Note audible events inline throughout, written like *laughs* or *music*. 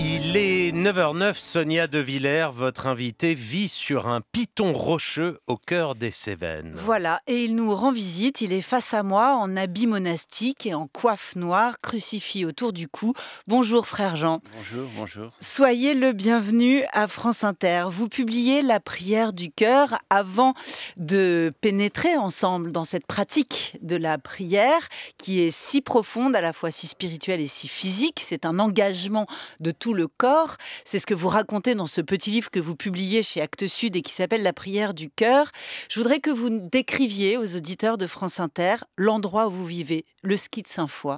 Il est 9h09, Sonia De Villers, votre invitée, vit sur un piton rocheux au cœur des Cévennes. Voilà, et il nous rend visite, il est face à moi en habit monastique et en coiffe noire, crucifié autour du cou. Bonjour frère Jean. Bonjour, bonjour. Soyez le bienvenu à France Inter. Vous publiez la prière du cœur avant de pénétrer ensemble dans cette pratique de la prière qui est si profonde, à la fois si spirituelle et si physique. C'est un engagement de tout le corps. C'est ce que vous racontez dans ce petit livre que vous publiez chez Actes Sud et qui s'appelle La prière du cœur. Je voudrais que vous décriviez aux auditeurs de France Inter l'endroit où vous vivez, le ski de Saint-Foy.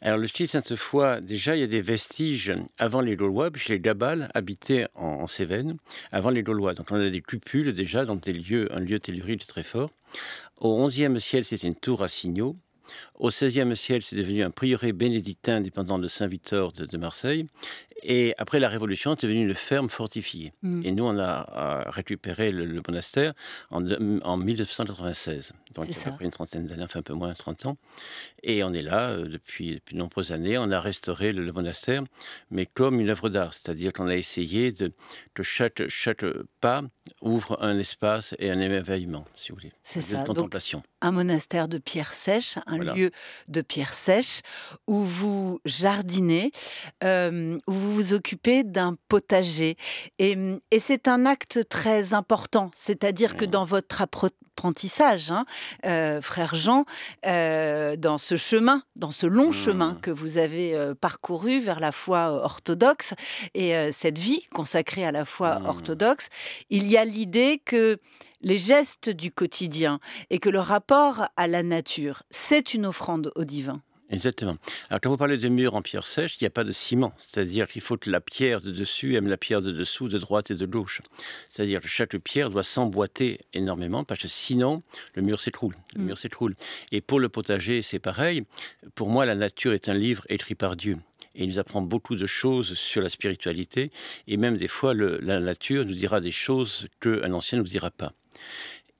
Alors, le ski de saint foy déjà, il y a des vestiges avant les Gaulois, puisque les Gabales habitaient en, Cévennes avant les Gaulois. Donc, on a des cupules déjà dans des lieux, un lieu tellurique très fort. Au 11e siècle, c'était une tour à signaux. Au XVIe siècle, c'est devenu un prieuré bénédictin indépendant de Saint-Victor de, Marseille. Et après la Révolution, c'est devenu une ferme fortifiée. Mm. Et nous, on a, récupéré le, monastère en, 1996. Donc, il y a une trentaine d'années, enfin un peu moins, 30 ans. Et on est là euh, depuis, de nombreuses années. On a restauré le monastère, mais comme une œuvre d'art. C'est-à-dire qu'on a essayé de que chaque, pas ouvre un espace et un éveillement, si vous voulez. C'est ça. contemplation. un monastère de pierre sèche, un lieu de pierre sèche où vous jardinez, euh, où vous vous occupez d'un potager. Et, et c'est un acte très important, c'est-à-dire que mmh. dans votre approche apprentissage, hein, euh, frère Jean, euh, dans ce chemin, dans ce long chemin mmh. que vous avez euh, parcouru vers la foi orthodoxe et cette vie consacrée à la foi mmh. orthodoxe, il y a l'idée que les gestes du quotidien et que le rapport à la nature, c'est une offrande au divin. Exactement. Alors quand vous parlez de murs en pierre sèche, il n'y a pas de ciment. C'est-à-dire qu'il faut que la pierre de dessus aime la pierre de dessous, de droite et de gauche. C'est-à-dire que chaque pierre doit s'emboîter énormément parce que sinon, le mur s'écroule. Le mm. mur s'écroule. Et pour le potager, c'est pareil. Pour moi, la nature est un livre écrit par Dieu et il nous apprend beaucoup de choses sur la spiritualité. Et même des fois, la nature nous dira des choses qu'un ancien ne nous dira pas.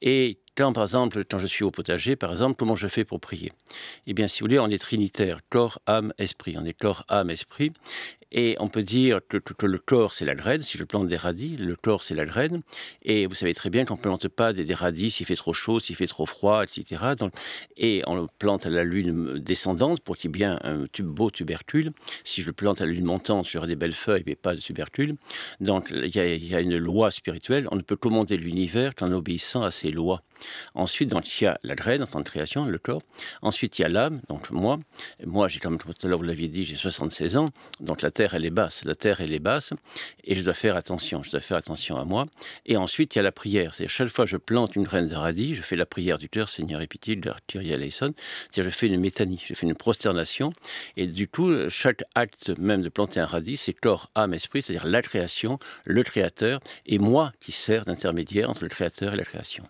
Et quand, par exemple, quand je suis au potager, par exemple, comment je fais pour prier Eh bien, si vous voulez, on est trinitaire, corps, âme, esprit. On est corps, âme, esprit. Et on peut dire que, le corps, c'est la graine. Si je plante des radis, le corps, c'est la graine. Et vous savez très bien qu'on ne plante pas des, radis s'il fait trop chaud, s'il fait trop froid, etc. Donc, et on le plante à la lune descendante pour qu'il y ait bien un beau tubercule. Si je le plante à la lune montante, j'aurai des belles feuilles, mais pas de tubercule. Donc, il y, y, a une loi spirituelle. On ne peut commander l'univers qu'en obéissant à ces lois. Ensuite, donc, il y a la graine dans que création, le corps. Ensuite, il y a l'âme, donc moi. moi, j'ai comme tout à l'heure vous l'aviez dit, j'ai 76 ans, donc la terre elle est basse, la terre elle est basse, et je dois faire attention, je dois faire attention à moi. Et ensuite, il y a la prière. C'est chaque fois que je plante une graine de radis, je fais la prière du cœur, Seigneur de d'Arthur Yaleison. C'est-à-dire, je fais une métanie, je fais une prosternation, et du coup, chaque acte même de planter un radis, c'est corps, âme, esprit, c'est-à-dire la création, le créateur, et moi qui sers d'intermédiaire entre le créateur et la création.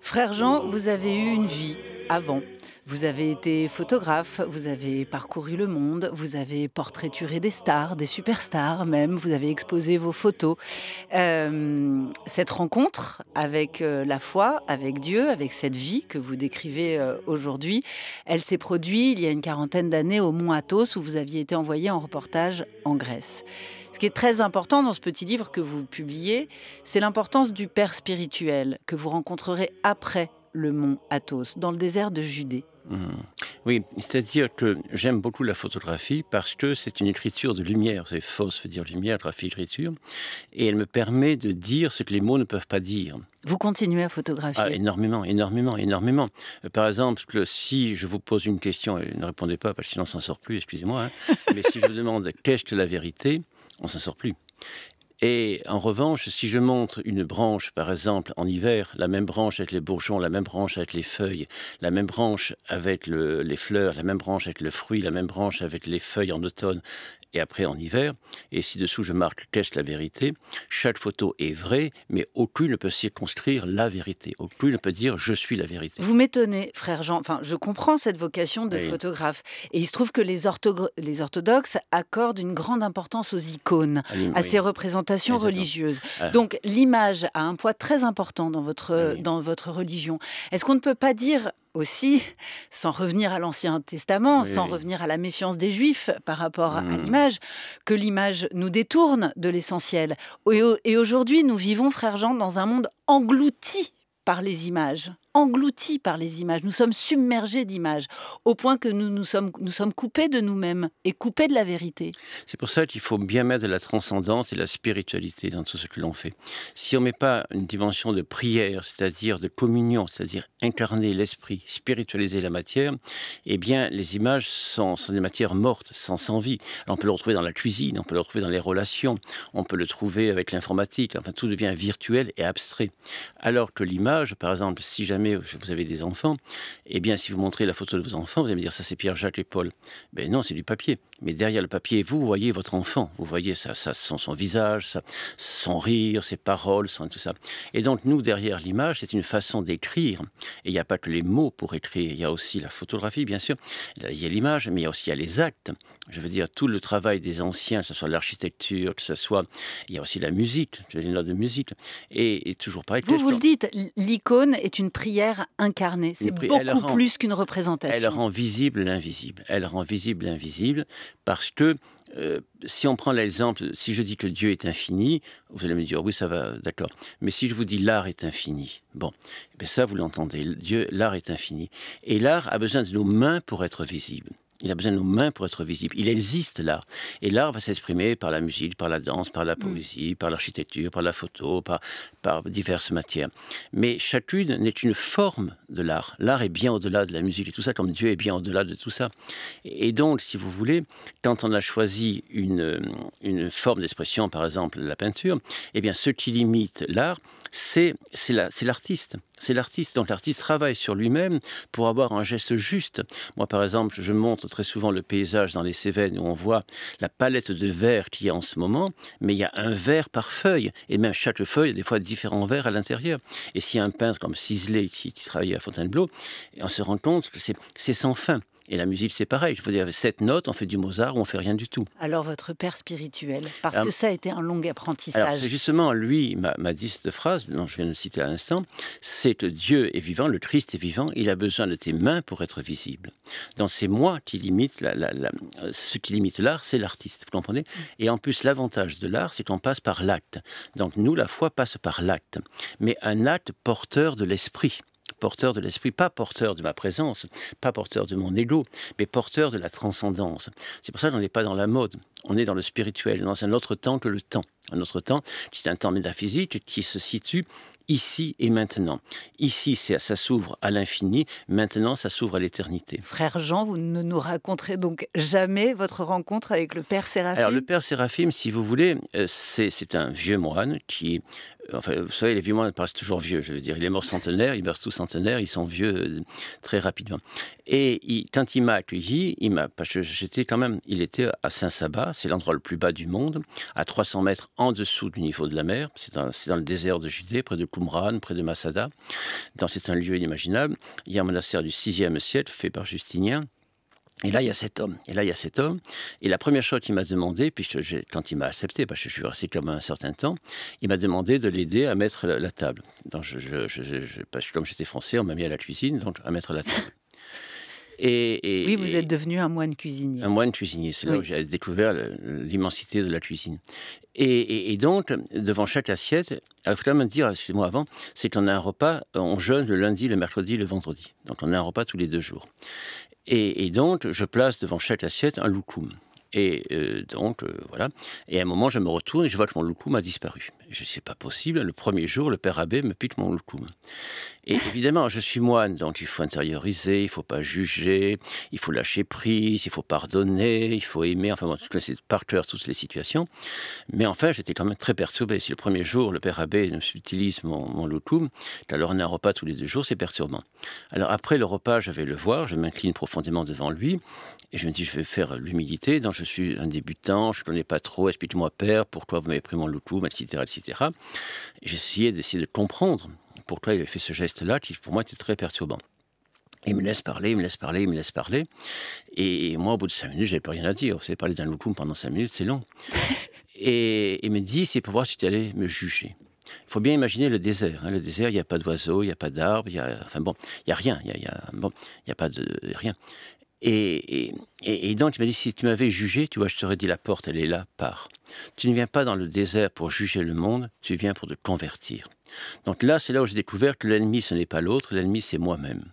Frère Jean, vous avez eu une vie avant vous avez été photographe, vous avez parcouru le monde, vous avez portraituré des stars, des superstars même, vous avez exposé vos photos. Euh, cette rencontre avec euh, la foi, avec Dieu, avec cette vie que vous décrivez euh, aujourd'hui, elle s'est produite il y a une quarantaine d'années au Mont Athos où vous aviez été envoyé en reportage en Grèce. Ce qui est très important dans ce petit livre que vous publiez, c'est l'importance du Père spirituel que vous rencontrerez après le mont Athos, dans le désert de Judée. Mmh. Oui, c'est-à-dire que j'aime beaucoup la photographie parce que c'est une écriture de lumière. C'est fausse, veut dire lumière, graphie, écriture. Et elle me permet de dire ce que les mots ne peuvent pas dire. Vous continuez à photographier ah, Énormément, énormément, énormément. Euh, par exemple, si je vous pose une question, et ne répondez pas parce que sinon on s'en sort plus, excusez-moi, hein, *laughs* mais si je vous demande qu'est-ce que la vérité, on s'en sort plus. Et en revanche, si je montre une branche, par exemple, en hiver, la même branche avec les bourgeons, la même branche avec les feuilles, la même branche avec les fleurs, la même branche avec le fruit, la même branche avec les feuilles en automne, et après en hiver. Et ci-dessous, je marque qu'est-ce la vérité. Chaque photo est vraie, mais aucune ne peut circonscrire la vérité. Aucune ne peut dire je suis la vérité. Vous m'étonnez, frère Jean. Enfin, je comprends cette vocation de photographe. Et il se trouve que les, orthodoxes accordent une grande importance aux icônes, ah à ces représentations religieuses. Ah. Donc l'image a un poids très important dans votre, dans votre religion. Est-ce qu'on ne peut pas dire aussi, sans revenir à l'Ancien Testament, sans revenir à la méfiance des Juifs par rapport à mmh. l'image, que l'image nous détourne de l'essentiel. Et, aujourd'hui, nous vivons, frère Jean, dans un monde englouti par les images engloutis par les images, nous sommes submergés d'images, au point que nous, nous, sommes, nous sommes coupés de nous-mêmes et coupés de la vérité. C'est pour ça qu'il faut bien mettre de la transcendance et de la spiritualité dans tout ce que l'on fait. Si on ne met pas une dimension de prière, c'est-à-dire de communion, c'est-à-dire incarner l'esprit, spiritualiser la matière, eh bien les images sont, des matières mortes, sans, sans vie. on peut le retrouver dans la cuisine, on peut le retrouver dans les relations, on peut le trouver avec l'informatique, enfin tout devient virtuel et abstrait. Alors que l'image, par exemple, si jamais vous avez des enfants, et eh bien, si vous montrez la photo de vos enfants, vous allez me dire ça c'est Pierre, Jacques et Paul. Ben non, c'est du papier. Mais derrière le papier, vous voyez votre enfant, vous voyez ça, ça son, son visage, ça, son rire, ses paroles, son, tout ça. Et donc nous derrière l'image, c'est une façon d'écrire. Et il n'y a pas que les mots pour écrire, il y a aussi la photographie bien sûr, il y a l'image, mais il y a aussi les actes je veux dire, tout le travail des anciens, que ce soit l'architecture, que ce soit. Il y a aussi la musique, les notes de musique. Et, toujours pareil. Vous vous le dites, l'icône est une prière incarnée. C'est beaucoup plus qu'une représentation. Elle rend visible l'invisible. Elle rend visible l'invisible parce que. Euh, si on prend l'exemple, si je dis que Dieu est infini, vous allez me dire oui, ça va, d'accord. Mais si je vous dis l'art est infini, bon, eh ça vous l'entendez. Dieu, l'art est infini, et l'art a besoin de nos mains pour être visible. Il a besoin de nos mains pour être visible. Il existe là Et l'art va s'exprimer par la musique, par la danse, par la mm. poésie, par l'architecture, par la photo, par, diverses matières. Mais chacune n'est une forme de l'art. L'art est bien au-delà de la musique et tout ça, comme Dieu est bien au-delà de tout ça. Et donc, si vous voulez, quand on a choisi une, forme d'expression, par exemple la peinture, eh bien, ce qui limite l'art, c'est l'artiste c'est l'artiste. Donc l'artiste travaille sur lui-même pour avoir un geste juste. Moi, par exemple, je montre très souvent le paysage dans les Cévennes où on voit la palette de verres qu'il y a en ce moment, mais il y a un verre par feuille. Et même chaque feuille, a des fois différents verres à l'intérieur. Et si un peintre comme Sisley, qui, qui travaillait à Fontainebleau, on se rend compte que c'est sans fin. Et la musique, c'est pareil. Je veux dire, cette note, on fait du Mozart ou on fait rien du tout. Alors, votre père spirituel, parce ah. que ça a été un long apprentissage. c'est justement lui, ma, ma dit cette phrase, dont je viens de citer à l'instant, c'est que Dieu est vivant, le Christ est vivant, il a besoin de tes mains pour être visible. Donc, c'est moi qui limite, ce qui limite l'art, c'est l'artiste, vous comprenez Et en plus, l'avantage de l'art, c'est qu'on passe par l'acte. Donc, nous, la foi passe par l'acte, mais un acte porteur de l'esprit porteur de l'esprit, pas porteur de ma présence, pas porteur de mon ego, mais porteur de la transcendance. C'est pour ça qu'on n'est pas dans la mode, on est dans le spirituel, dans un autre temps que le temps notre temps, qui est un temps métaphysique qui se situe ici et maintenant. Ici, ça s'ouvre à l'infini, maintenant, ça s'ouvre à l'éternité. Frère Jean, vous ne nous raconterez donc jamais votre rencontre avec le Père Séraphim Alors, le Père Séraphim, si vous voulez, euh, c'est un vieux moine qui. Euh, enfin, vous savez, les vieux moines paraissent toujours vieux, je veux dire. Il est mort centenaire, ils meurent tous centenaires, ils sont vieux euh, très rapidement. Et quand il m'a accueilli, il m'a, parce que j'étais quand même, il était à saint saba c'est l'endroit le plus bas du monde, à 300 mètres en dessous du niveau de la mer. C'est dans, le désert de Judée, près de Qumran, près de Masada. Dans c'est un lieu inimaginable. Il y a un monastère du VIe siècle fait par Justinien. Et là, il y a cet homme. Et là, il y a cet homme. Et la première chose qu'il m'a demandé, puis quand il m'a accepté, parce que je suis resté comme un certain temps, il m'a demandé de l'aider à mettre la, table. Donc, je, je, comme j'étais français, on m'a mis à la cuisine, donc à mettre la table oui, vous êtes devenu un moine cuisinier. Un moine cuisinier, c'est là où j'ai découvert l'immensité de la cuisine. Et, donc, devant chaque assiette, il euh, faut quand même dire, excusez-moi avant, c'est qu'on a un repas, on jeûne le lundi, le mercredi, le vendredi. Donc on a un repas tous les deux jours. Et, donc, je place devant chaque assiette un loukoum. Et euh, donc, euh, voilà. Et à un moment, je me retourne et je vois que mon loukoum a disparu je sais pas possible. Le premier jour, le père abbé me pique mon loukoum. Et *laughs* évidemment, je suis moine, donc il faut intérioriser, il faut pas juger, il faut lâcher prise, il faut pardonner, il faut aimer. Enfin, tout par cœur toutes les situations. Mais enfin, j'étais quand même très perturbé. Si le premier jour, le père abbé utilise mon, mon loukoum, alors on a un repas tous les deux jours, c'est perturbant. Alors après le repas, je vais le voir, je m'incline profondément devant lui et je me dis, je vais faire l'humilité. Donc, je suis un débutant, je ne connais pas trop, explique-moi, père, pourquoi vous m'avez pris mon loukoum, etc. etc. J'essayais d'essayer de comprendre pourquoi il avait fait ce geste-là, qui pour moi était très perturbant. Il me laisse parler, il me laisse parler, il me laisse parler. Et moi, au bout de cinq minutes, j'avais plus rien à dire. Vous savez, parler d'un loukoum pendant cinq minutes, c'est long. *laughs* et il me dit, c'est pour voir si tu allais me juger. Il faut bien imaginer le désert. Hein. Le désert, il n'y a pas d'oiseaux, il n'y a pas d'arbres, il y a, enfin bon, il y a rien, il n'y a, a, a, pas de rien. Et, donc, il m'a dit, si tu m'avais jugé, tu vois, je t'aurais dit, la porte, elle est là, pars. Tu ne viens pas dans le désert pour juger le monde, tu viens pour te convertir. Donc là, c'est là où j'ai découvert que l'ennemi, ce n'est pas l'autre, l'ennemi, c'est moi-même.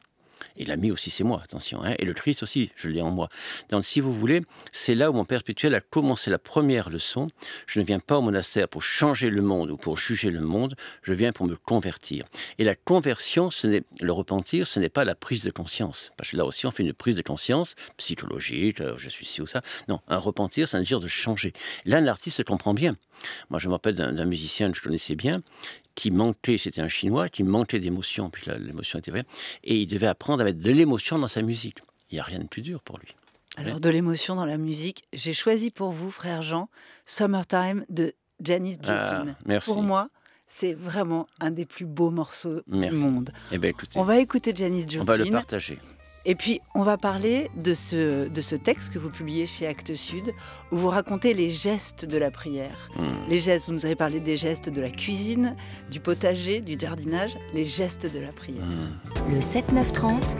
Et l'ami aussi, c'est moi, attention. Hein. Et le Christ aussi, je l'ai en moi. Donc, si vous voulez, c'est là où mon Père spirituel a commencé la première leçon. Je ne viens pas au monastère pour changer le monde ou pour juger le monde. Je viens pour me convertir. Et la conversion, ce n'est le repentir, ce n'est pas la prise de conscience. Parce que là aussi, on fait une prise de conscience psychologique. Euh, je suis ci ou ça. Non, un repentir, c'est un dire de changer. Là, l'artiste comprend bien. Moi, je me rappelle d'un musicien que je connaissais bien qui manquait, c'était un Chinois, qui manquait d'émotion, puis l'émotion était vraie, et il devait apprendre à mettre de l'émotion dans sa musique. Il n'y a rien de plus dur pour lui. Alors, de l'émotion dans la musique, j'ai choisi pour vous, frère Jean, Summertime de Janis Joplin. Ah, pour moi, c'est vraiment un des plus beaux morceaux du monde. Eh ben, on va écouter Janis Joplin. On va le partager. Et puis, on va parler de ce, de ce texte que vous publiez chez Actes Sud, où vous racontez les gestes de la prière. Hmm. Les gestes, vous nous avez parlé des gestes de la cuisine, du potager, du jardinage, les gestes de la prière. Hmm. Le 7-9-30,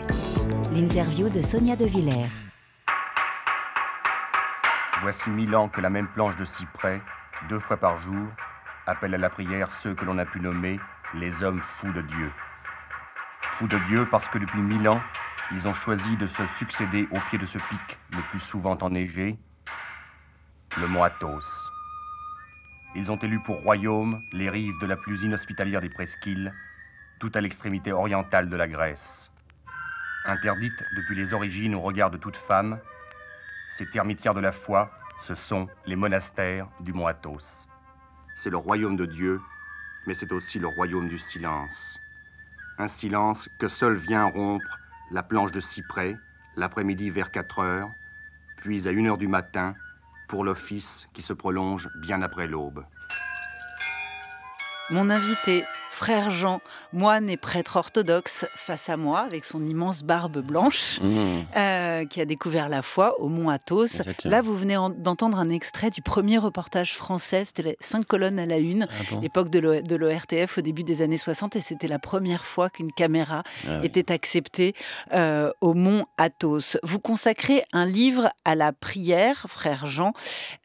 l'interview de Sonia De Villers. Voici mille ans que la même planche de cyprès, deux fois par jour, appelle à la prière ceux que l'on a pu nommer les hommes fous de Dieu. Fous de Dieu parce que depuis mille ans, ils ont choisi de se succéder au pied de ce pic, le plus souvent enneigé, le mont Athos. Ils ont élu pour royaume les rives de la plus inhospitalière des presqu'îles, tout à l'extrémité orientale de la Grèce. Interdite depuis les origines au regard de toute femme, ces termitières de la foi, ce sont les monastères du mont Athos. C'est le royaume de Dieu, mais c'est aussi le royaume du silence. Un silence que seul vient rompre la planche de cyprès, l'après-midi vers 4 heures, puis à 1 heure du matin pour l'office qui se prolonge bien après l'aube. Mon invité frère Jean, moine et prêtre orthodoxe, face à moi, avec son immense barbe blanche, mmh. euh, qui a découvert la foi au Mont Athos. Là, vous venez d'entendre un extrait du premier reportage français, c'était cinq colonnes à la une, ah l'époque de l'ORTF au début des années 60, et c'était la première fois qu'une caméra ah était acceptée euh, au Mont Athos. Vous consacrez un livre à la prière, frère Jean,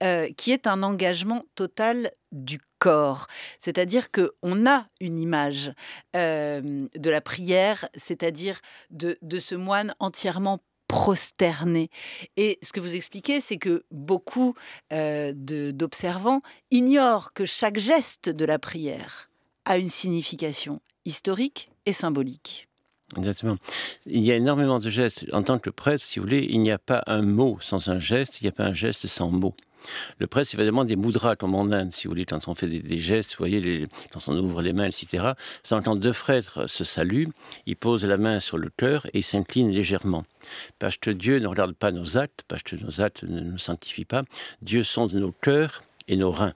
euh, qui est un engagement total du corps. C'est-à-dire que on a une image euh, de la prière, c'est-à-dire de, ce moine entièrement prosterné. Et ce que vous expliquez, c'est que beaucoup euh, d'observants ignorent que chaque geste de la prière a une signification historique et symbolique. Exactement. Il y a énormément de gestes. En tant que prêtre, si vous voulez, il n'y a pas un mot sans un geste, il n'y a pas un geste sans mot. Le prêtre, c'est évidemment des moudras, comme en Inde, si vous voulez, quand on fait des, gestes, vous voyez, les, quand on ouvre les mains, etc. C'est-à-dire Quand deux frères se saluent, ils posent la main sur le cœur et s'inclinent légèrement. Parce que Dieu ne regarde pas nos actes, parce que nos actes ne nous sanctifient pas. Dieu sonde nos cœurs et nos reins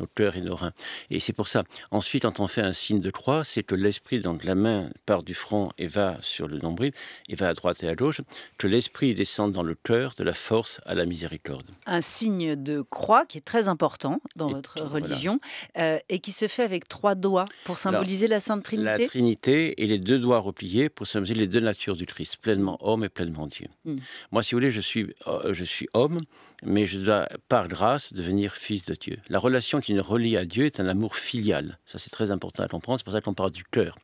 nos cœurs et nos reins. Et c'est pour ça. Ensuite, quand on fait un signe de croix, c'est que l'esprit, donc la main part du front et va sur le nombril, et va à droite et à gauche, que l'esprit descende dans le cœur, de la force à la miséricorde. Un signe de croix qui est très important dans votre religion, euh, et qui se fait avec trois doigts pour symboliser la Sainte Trinité. La Trinité et les deux doigts repliés pour symboliser les deux natures du Christ, pleinement homme et pleinement Dieu. Hmm. Moi, si vous voulez, je suis, euh, je suis homme, mais je dois, par grâce, devenir fils de Dieu. La relation qui nous relie à Dieu est un amour filial. Ça, c'est très important à comprendre. C'est pour ça qu'on parle du cœur.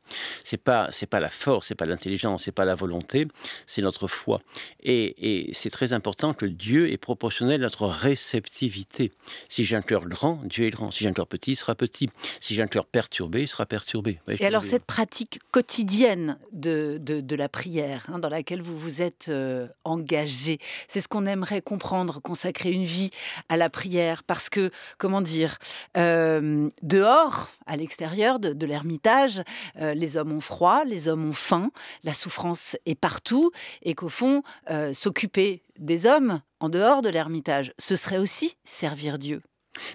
C'est pas, c'est pas la force, c'est pas l'intelligence, c'est pas la volonté, c'est notre foi. Et, c'est très important que Dieu est proportionnel à notre réceptivité. Si j'ai un cœur grand, Dieu est grand. Si j'ai un cœur petit, il sera petit. Si j'ai un cœur perturbé, il sera perturbé. et alors, cette pratique quotidienne de, de, la prière, hein, dans laquelle vous vous êtes euh, engagé, c'est ce qu'on aimerait comprendre, consacrer une vie à la prière, parce que, comment dire, euh, dehors, à l'extérieur de, l'ermitage, euh, les hommes ont froid, les hommes ont faim, la souffrance est partout, et qu'au fond, euh, s'occuper des hommes en dehors de l'ermitage, ce serait aussi servir Dieu.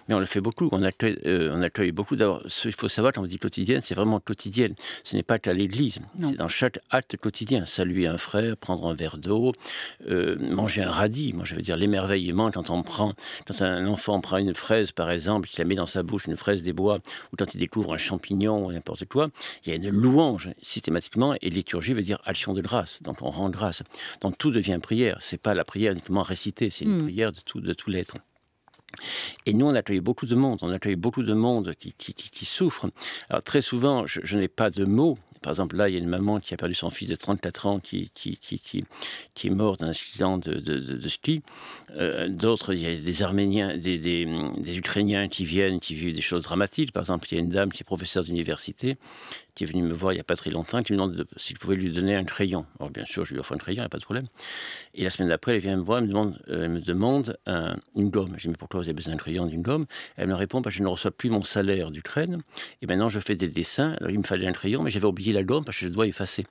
Mais on le fait beaucoup, on accueille, euh, beaucoup. D'abord, il faut savoir quand on dit quotidienne, c'est vraiment quotidienne. Ce n'est pas qu'à l'église, c'est dans chaque acte quotidien. Saluer un frère, prendre un verre d'eau, euh, manger un radis. Moi, je veux dire l'émerveillement quand on prend, quand un enfant prend une fraise, par exemple, qu'il la met dans sa bouche, une fraise des bois, ou quand il découvre un champignon ou n'importe quoi, il y a une louange systématiquement. Et liturgie veut dire action de grâce, donc on rend grâce. Donc tout devient prière. Ce n'est pas la prière uniquement récitée, c'est une hmm. prière de tout, de tout l'être. Et nous, on accueille beaucoup de monde, on accueille beaucoup de monde qui, qui, souffre. Alors très souvent, je, n'ai pas de mots par exemple, là, il y a une maman qui a perdu son fils de 34 ans qui, qui, est mort d'un accident de, ski. Euh, d'autres, il y a des Arméniens, des, des, Ukrainiens qui viennent, qui vivent des choses dramatiques. Par exemple, il y a une dame qui est professeure d'université qui est venu me voir il n'y a pas très longtemps, qui me demande de, si je pouvais lui donner un crayon. Alors, bien sûr, je lui offre un crayon, il n'y a pas de problème. Et la semaine d'après, elle vient me voir, elle me demande, euh, me demande une gomme. Je dis, mais pourquoi vous avez besoin d'un crayon, d'une gomme Elle me répond, parce que je ne reçois plus mon salaire d'Ukraine, et maintenant je fais des dessins. Alors, il me fallait un crayon, mais j'avais oublié la gomme parce que je dois effacer.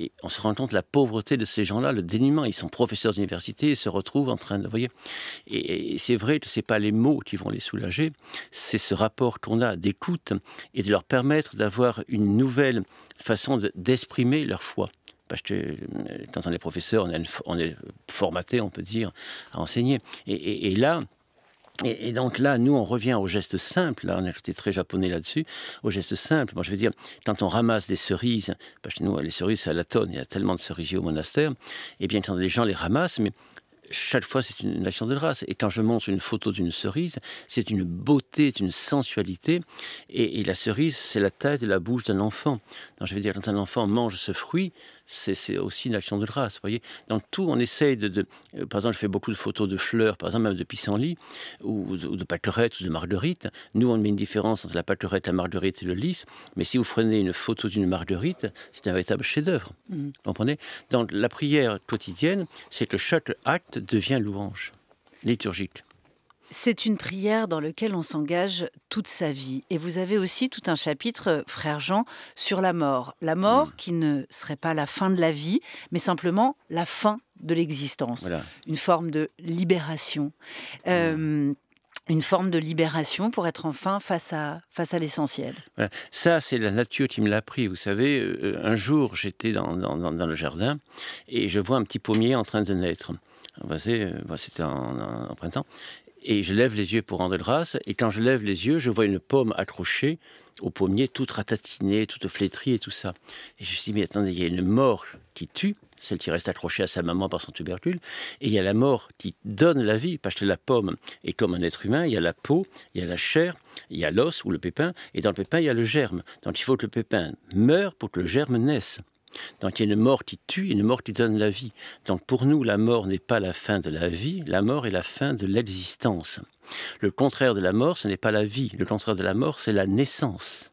Et on se rend compte de la pauvreté de ces gens-là, le dénuement. Ils sont professeurs d'université, ils se retrouvent en train de. voyez Et, c'est vrai que ce n'est pas les mots qui vont les soulager, c'est ce rapport qu'on a d'écoute et de leur permettre d'avoir une nouvelle façon d'exprimer leur foi parce que euh, quand on est professeur, on, est formaté, on peut dire, à enseigner. Et, là, et, donc là, nous, on revient au geste simple. Là, on été très japonais là-dessus, au geste simple. Moi, je veux dire, quand on ramasse des cerises, parce que nous, les cerises, c'est à la tonne, il y a tellement de cerisiers au monastère, et eh bien quand les gens les ramassent, mais chaque fois, c'est une action de grâce. Et quand je montre une photo d'une cerise, c'est une beauté, c'est une sensualité. Et, la cerise, c'est la tête et la bouche d'un enfant. Donc, je veux dire, quand un enfant mange ce fruit, c'est aussi une action de grâce. voyez, dans tout, on essaye de, euh, Par exemple, je fais beaucoup de photos de fleurs, par exemple, même de pissenlit, ou, de pâquerettes, ou de marguerites. Nous, on met une différence entre la pâquerette, la marguerite et le lys. Mais si vous prenez une photo d'une marguerite, c'est un véritable chef-d'œuvre. Mm. Vous comprenez Dans la prière quotidienne, c'est que chaque acte devient louange liturgique. C'est une prière dans laquelle on s'engage toute sa vie. Et vous avez aussi tout un chapitre, euh, frère Jean, sur la mort. La mort mm. qui ne serait pas la fin de la vie, mais simplement la fin de l'existence. Une forme de libération. Mm. Euh, une forme de libération pour être enfin face à, l'essentiel. Ça, c'est la nature qui me l'a pris. Vous savez, euh, un jour, j'étais dans, le jardin et je vois un petit pommier en train de naître. C'était en, printemps. Et je lève les yeux pour rendre grâce, et quand je lève les yeux, je vois une pomme accrochée au pommier, toute ratatinée, toute flétrie et tout ça. Et je me suis mais attendez, il y a une mort qui tue, celle qui reste accrochée à sa maman par son tubercule, et il y a la mort qui donne la vie, parce que la pomme est comme un être humain, il y a la peau, il y a la chair, il y a l'os ou le pépin, et dans le pépin, il y a le germe. Donc il faut que le pépin meure pour que le germe naisse. Donc il y a une mort qui tue, une mort qui donne la vie. Donc pour nous, la mort n'est pas la fin de la vie, la mort est la fin de l'existence. Le contraire de la mort, ce n'est pas la vie, le contraire de la mort, c'est la naissance.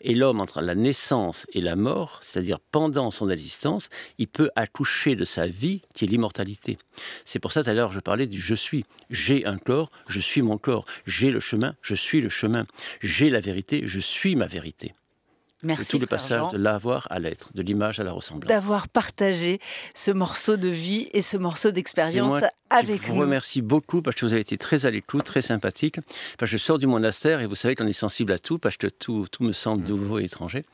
Et l'homme, entre la naissance et la mort, c'est-à-dire pendant son existence, il peut accoucher de sa vie, qui est l'immortalité. C'est pour ça, tout à l'heure, je parlais du je suis. J'ai un corps, je suis mon corps. J'ai le chemin, je suis le chemin. J'ai la vérité, je suis ma vérité. Merci. De tout le passage de l'avoir à l'être, de l'image à la ressemblance. D'avoir partagé ce morceau de vie et ce morceau d'expérience avec vous nous. Je vous remercie beaucoup parce que vous avez été très à l'écoute, très sympathique. Parce je sors du monastère et vous savez qu'on est sensible à tout parce que tout, tout me semble nouveau et étranger.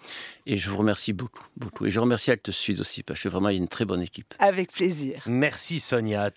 Et je vous remercie beaucoup, beaucoup. Et je remercie Actes Sud aussi parce que vraiment il y a une très bonne équipe. Avec plaisir. Merci Sonia.